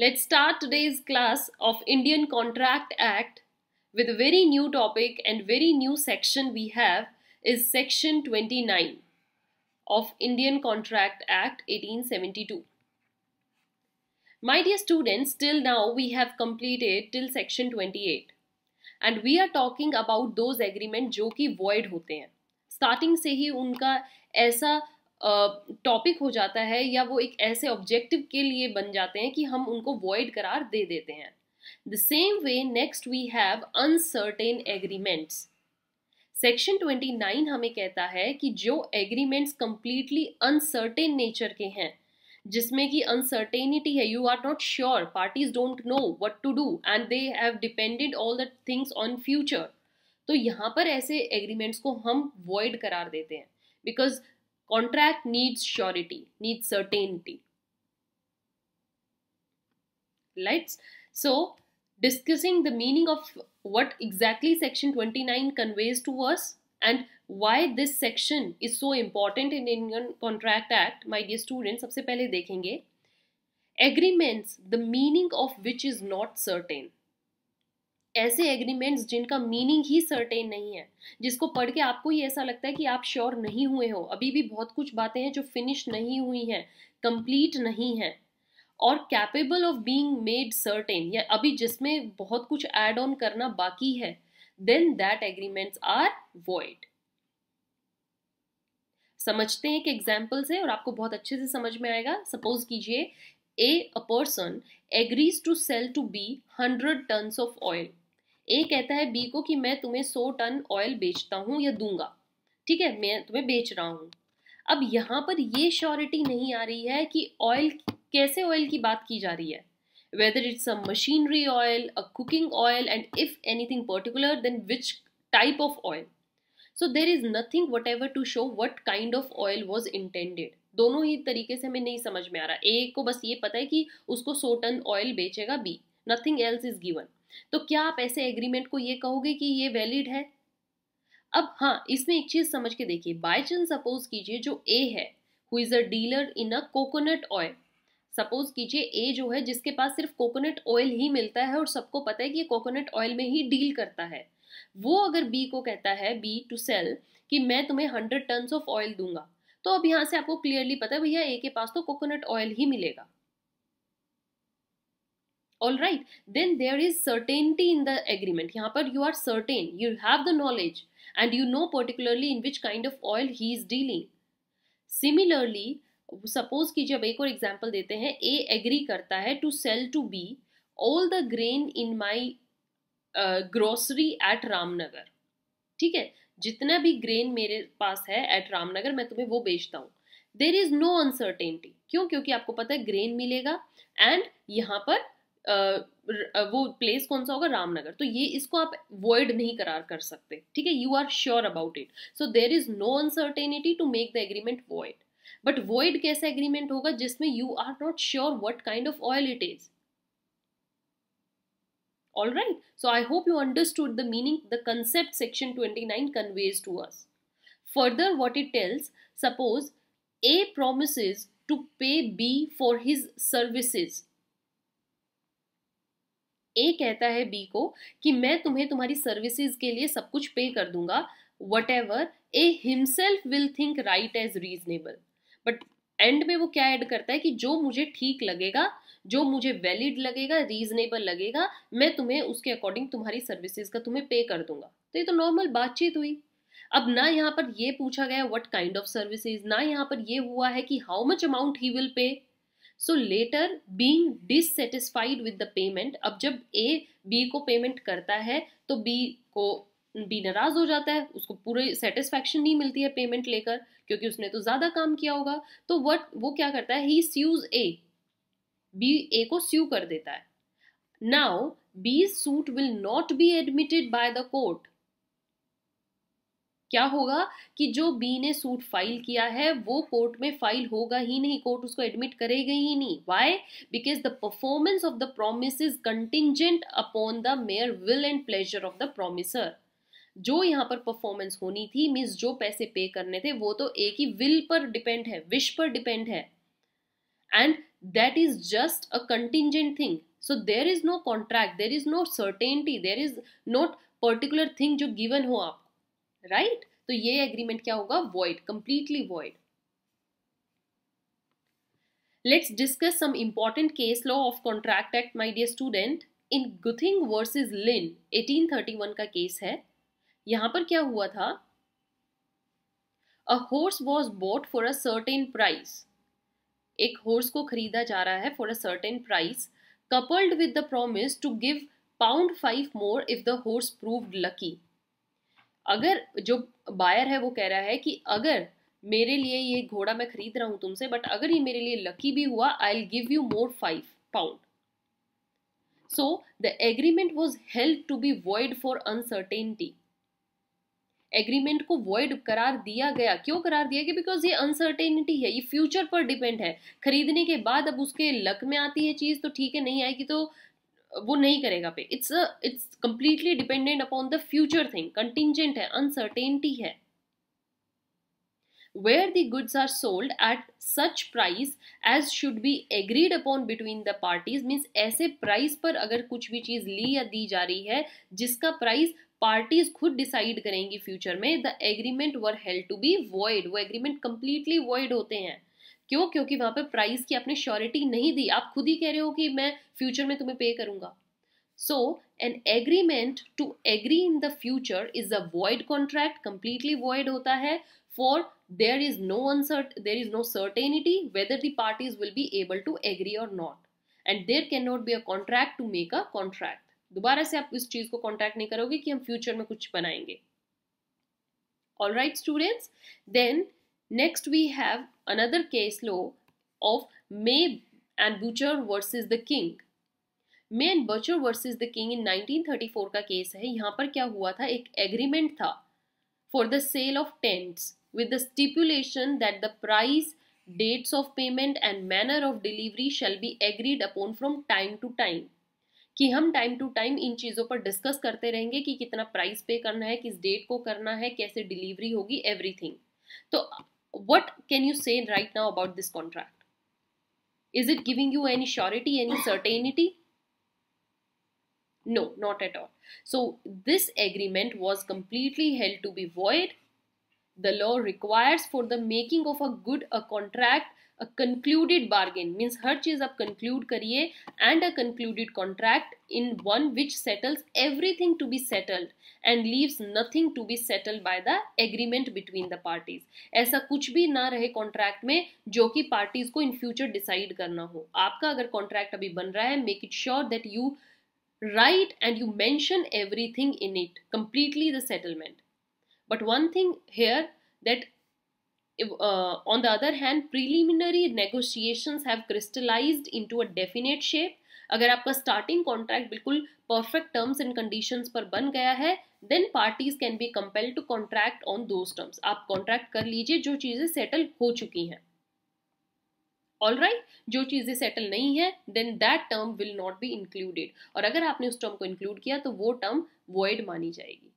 Let's start today's class of Indian Contract Act with a very new topic and very new section we have is section 29 of Indian Contract Act 1872. My dear students, till now we have completed till section 28 and we are talking about those agreement which are void होते starting से ही उनका ऐसा topic हो जाता है या वो एक ऐसे ऑब्जेक्टिव के लिए बन जाते हैं कि हम उनको वॉइड करार दे देते हैं the same way next we have uncertain agreements section 29 हमें कहता है कि जो एग्रीमेंट्स कंप्लीटली अनसर्टेन नेचर के हैं जिसमें कि अनसर्टेनिटी है you are not sure parties don't know what to do and they have depended all the things on future तो यहाँ पर ऐसे एग्रीमेंट्स को हम वॉइड करार देते हैं because Contract needs surety, needs certainty. Right? So, discussing the meaning of what exactly section 29 conveys to us and why this section is so important in Indian Contract Act, my dear students, सबसे पहले देखेंगे agreements, the meaning of which is not certain. ऐसे agreements जिनका meaning ही certain नहीं है जिसको पढ़ के आपको ही ऐसा लगता है कि आप श्योर नहीं हुए हो अभी भी बहुत कुछ बातें हैं जो फिनिश नहीं हुई हैं कंप्लीट नहीं है और capable of being made certain या अभी जिसमें बहुत कुछ ऐड ऑन करना बाकी है then that agreements are void समझते हैं एक एग्जाम्पल से और आपको बहुत अच्छे से समझ में आएगा सपोज कीजिए A a person agrees to sell to B hundred ton of oil A कहता है बी को कि मैं तुम्हें सौ टन ऑयल बेचता हूँ या दूंगा ठीक है मैं तुम्हें बेच रहा हूँ अब यहाँ पर ये श्योरिटी नहीं आ रही है कि ऑयल कैसे ऑयल की बात की जा रही है whether it's a machinery oil a cooking oil and if anything particular then which type of oil so there is nothing whatever to show what kind of oil was intended दोनों ही तरीके से हमें नहीं समझ में आ रहा ए को बस ये पता है कि उसको सो टन ऑयल बेचेगा B nothing else is given तो क्या आप ऐसे एग्रीमेंट को ये कहोगे कि ये वैलिड है अब हाँ इसमें एक चीज़ समझ के देखिए बाई चांस सपोज कीजिए जो ए है who is a dealer in a coconut oil suppose कीजिए ए जो है जिसके पास सिर्फ कोकोनट ऑयल ही मिलता है और सबको पता है कि ये कोकोनट ऑयल में ही डील करता है वो अगर बी को कहता है बी टू सेल कि मैं तुम्हें हंड्रेड टन ऑफ ऑयल दूंगा तो अब यहाँ से आपको क्लियरली पता है भैया ए के पास तो कोकोनट ऑयल ही मिलेगा all right then there is certainty in the agreement यहाँ पर you are certain you have the knowledge and you know particularly in which kind of oil he is dealing similarly suppose कीजिए अब एक और example देते हैं ए agree करता है to sell to B all the grain in my grocery at Ramnagar ठीक है जितना भी ग्रेन मेरे पास है एट रामनगर मैं तुम्हें वो बेचता हूँ देर इज नो अनसर्टेनिटी क्यों क्योंकि आपको पता है ग्रेन मिलेगा एंड यहाँ पर uh, वो प्लेस कौन सा होगा रामनगर तो ये इसको आप वॉइड नहीं करार कर सकते ठीक है you are sure about it so there is no uncertainty to make the agreement void but void कैसा एग्रीमेंट होगा जिसमें you are not sure what kind of oil it is all right so I hope you understood the meaning the concept section 29 conveys to us. Further, what it tells, suppose A promises to pay B for his services. a कहता है b को कि मैं तुम्हें तुम्हारी services के लिए सब कुछ पे कर दूंगा whatever A himself will think right as reasonable but end में वो क्या ऐड करता है कि जो मुझे ठीक लगेगा जो मुझे वैलिड लगेगा रीजनेबल लगेगा मैं तुम्हें उसके अकॉर्डिंग तुम्हारी सर्विसेज का तुम्हें पे कर दूंगा तो ये तो नॉर्मल बातचीत हुई अब ना यहाँ पर ये पूछा गया व्हाट काइंड ऑफ सर्विसेज ना यहाँ पर ये हुआ है कि how much amount he will pay so later being dissatisfied with the payment अब जब ए बी को पेमेंट करता है तो बी को बी नाराज हो जाता है उसको पूरी सेटिस्फैक्शन नहीं मिलती है पेमेंट लेकर क्योंकि उसने तो ज़्यादा काम किया होगा तो वट वो क्या करता है ही स्यूज ए बी ए को स्यू कर देता है now B suit will not be admitted by the court क्या होगा कि जो बी ने सूट फाइल किया है वो कोर्ट में फाइल होगा ही नहीं कोर्ट उसको एडमिट करेगा ही नहीं why because the performance of the promise is contingent upon the mere will and pleasure of the promisor जो यहाँ पर परफॉर्मेंस होनी थी मीन्स जो पैसे पे करने थे वो तो एक ही विल पर डिपेंड है विश पर डिपेंड है and that is just a contingent thing so there is no contract there is no certainty there is not particular thing जो गिवन हो आपको राइट right? तो ये एग्रीमेंट क्या होगा void completely void let's discuss some important case law of contract act my dear student in Guthing versus Lynn 1831 का केस है यहां पर क्या हुआ था a horse was bought for a certain price एक हॉर्स को खरीदा जा रहा है for a certain price coupled with the promise to give pound five more if the horse proved lucky अगर जो बायर है वो कह रहा है कि अगर मेरे लिए ये घोड़ा मैं खरीद रहा हूं तुमसे बट अगर ये मेरे लिए लकी भी हुआ I will give you more five pound so the agreement was held to be void for uncertainty agreement को वॉइड करार दिया गया क्यों करार दिया गया बिकॉज ये अनसर्टेनिटी है ये फ्यूचर पर डिपेंड है खरीदने के बाद अब उसके लक में आती है चीज़ तो ठीक है नहीं आएगी तो वो नहीं करेगा pay it's it's completely dependent upon the future thing contingent है अनसर्टेनिटी है where the goods are sold at such price as should be agreed upon between the parties means ऐसे प्राइस पर अगर कुछ भी चीज ली या दी जा रही है जिसका प्राइस पार्टीज खुद डिसाइड करेंगी फ्यूचर में the agreement were held to be void वो एग्रीमेंट कंप्लीटली वॉइड होते हैं क्यों क्योंकि वहाँ पर प्राइस की आपने श्योरिटी नहीं दी आप खुद ही कह रहे हो कि मैं फ्यूचर में तुम्हें पे करूँगा so an agreement to agree in the future is a void contract completely void होता है for is no no there is no certainty whether the parties will be able to agree और not and there can not be a contract to make a contract दोबारा से आप इस चीज़ को contact नहीं करोगे कि हम फ्यूचर में कुछ बनाएंगे all right students then next we have another case law of May and Butcher versus the King May and Butcher versus the King in 1934 का केस है यहाँ पर क्या हुआ था एक एग्रीमेंट था for the sale of tents with the stipulation that the price, dates of payment and manner of delivery shall be agreed upon from time to time कि हम टाइम टू टाइम इन चीज़ों पर discuss करते रहेंगे कि कितना price पे करना है किस डेट को करना है कैसे डिलीवरी होगी एवरीथिंग तो what can you say right now about this contract is it giving you any surety any certainty no not at all so this agreement was completely held to be void the law requires for the making of a good a contract a concluded bargain means हर चीज़ आप conclude करिए and a concluded contract in one which settles everything to be settled and leaves nothing to be settled by the agreement between the parties ऐसा कुछ भी ना रहे contract में जो कि पार्टीज को इन फ्यूचर डिसाइड करना हो आपका अगर कॉन्ट्रैक्ट अभी बन रहा है make it sure that you and you mention every thing in it completely the settlement but one thing here that uh, on the other hand preliminary negotiations have crystallized into a definite shape अगर आपका starting contract बिल्कुल perfect terms and conditions पर बन गया है then parties can be compelled to contract on those terms आप contract कर लीजिए जो चीज़ें सेटल हो चुकी हैं ऑल राइट right? जो चीज़ें सेटल नहीं है then that term will not be included और अगर आपने उस टर्म को इंक्लूड किया तो वो टर्म वॉइड मानी जाएगी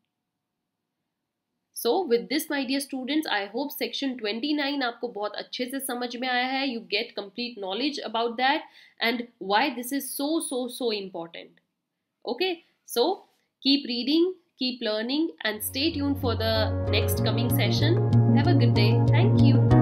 so with this my dear students I hope section 29 आपको बहुत अच्छे से समझ में आया है you get complete knowledge about that and why this is so so so important okay so keep reading keep learning and stay tune for the next coming session have a good day thank you